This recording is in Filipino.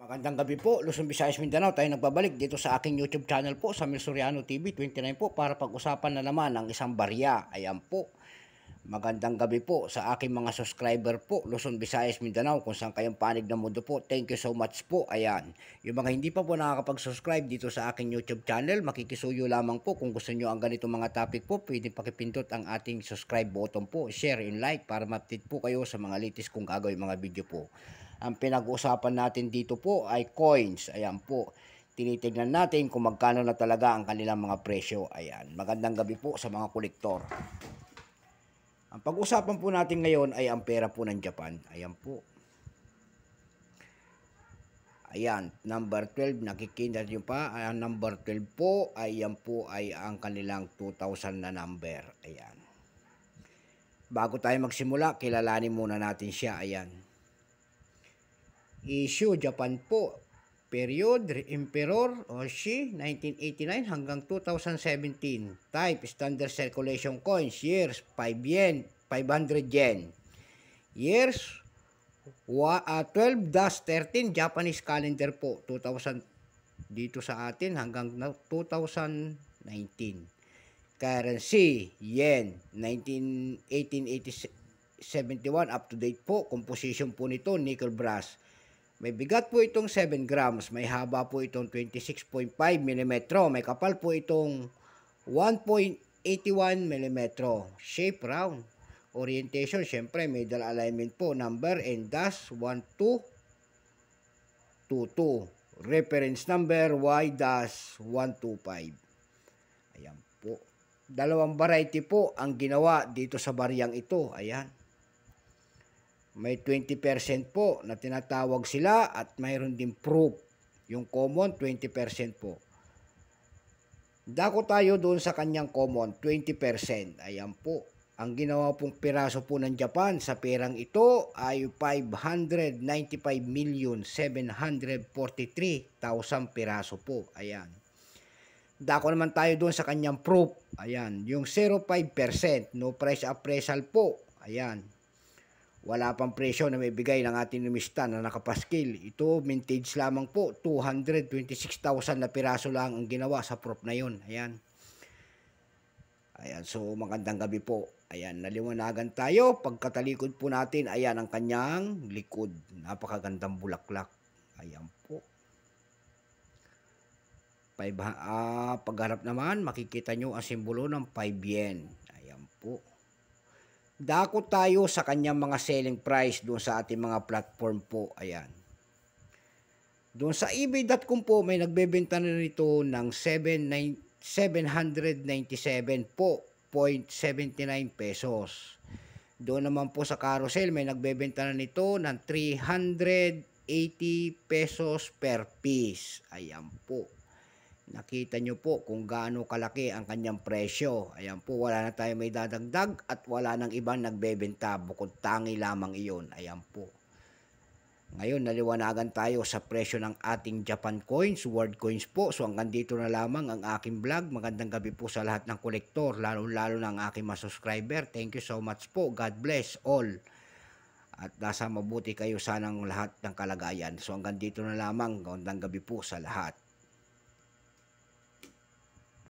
Magandang gabi po, Luzon, Visayas, Mindanao. Tayo nagbabalik dito sa aking YouTube channel po, sa Milsuriano TV 29 po para pag-usapan na naman ang isang barya. Ayan po. Magandang gabi po sa aking mga subscriber po, Luzon, Visayas, Mindanao, kung saan kayong panig ng mundo po. Thank you so much po. Ayan. Yung mga hindi pa po nakakapag-subscribe dito sa aking YouTube channel, makikisuyo lamang po. Kung gusto nyo ang ganitong mga topic po, pwede pakipindot ang ating subscribe button po. Share and like para ma-update po kayo sa mga latest kong gagawin mga video po. Ang pinag-uusapan natin dito po ay coins. Ayan po. Tinitignan natin kung magkano na talaga ang kanilang mga presyo. Ayan. Magandang gabi po sa mga kolektor. Ang pag-usapan po natin ngayon ay ang pera po ng Japan. Ayan po. Ayan, number 12, nakikita nyo pa. Ayan, number 12 po, ayan po ay ang kanilang 2,000 na number. Ayan. Bago tayo magsimula, kilalanin muna natin siya. Ayan issue Japan po period Emperor Oshi 1989 hanggang 2017 type standard circulation coins years 5 yen 500 yen years wa 12-13 ah, Japanese calendar po 2000 dito sa atin hanggang 2019 currency yen 19 71 up to date po composition po nito nickel brass may bigat po itong 7 grams, may haba po itong 26.5 mm, may kapal po itong 1.81 mm, shape round. Orientation, syempre, middle alignment po, number and dash 1222. Reference number Y-125. Ayan po. Dalawang variety po ang ginawa dito sa bariyang ito. Ayan may 20% po na tinatawag sila at mayroon din proof. Yung common, 20% po. Dako tayo doon sa kanyang common, 20%. Ayan po. Ang ginawa pong piraso po ng Japan sa perang ito ay 595,743,000 piraso po. Ayan. Dako naman tayo doon sa kanyang proof. Ayan. Yung 0.5%, no price appraisal po. Ayan wala pang presyo na may bigay ng ating numista na nakapaskil. Ito, mintage lamang po. 226,000 na piraso lang ang ginawa sa prop na yun. Ayan. Ayan, so magandang gabi po. Ayan, naliwanagan tayo. Pagkatalikod po natin, ayan ang kanyang likod. Napakagandang bulaklak. Ayan po. Five, uh, pagharap naman, makikita nyo ang simbolo ng 5 yen. Dako tayo sa kanyang mga selling price doon sa ating mga platform po. Ayan. Doon sa ebay.com po, may nagbebenta na nito ng 797 po, 0.79 pesos. Doon naman po sa carousel, may nagbebenta na nito ng 380 pesos per piece. Ayan po. Nakita nyo po kung gaano kalaki ang kanyang presyo. Ayan po, wala na tayo may dadagdag at wala nang ibang nagbebenta bukod tangi lamang iyon. Ayan po. Ngayon, naliwanagan tayo sa presyo ng ating Japan coins, world coins po. So hanggang dito na lamang ang aking vlog. Magandang gabi po sa lahat ng kolektor, lalo-lalo na ang aking mga subscriber. Thank you so much po. God bless all at nasa mabuti kayo sanang lahat ng kalagayan. So hanggang dito na lamang, Magandang gabi po sa lahat.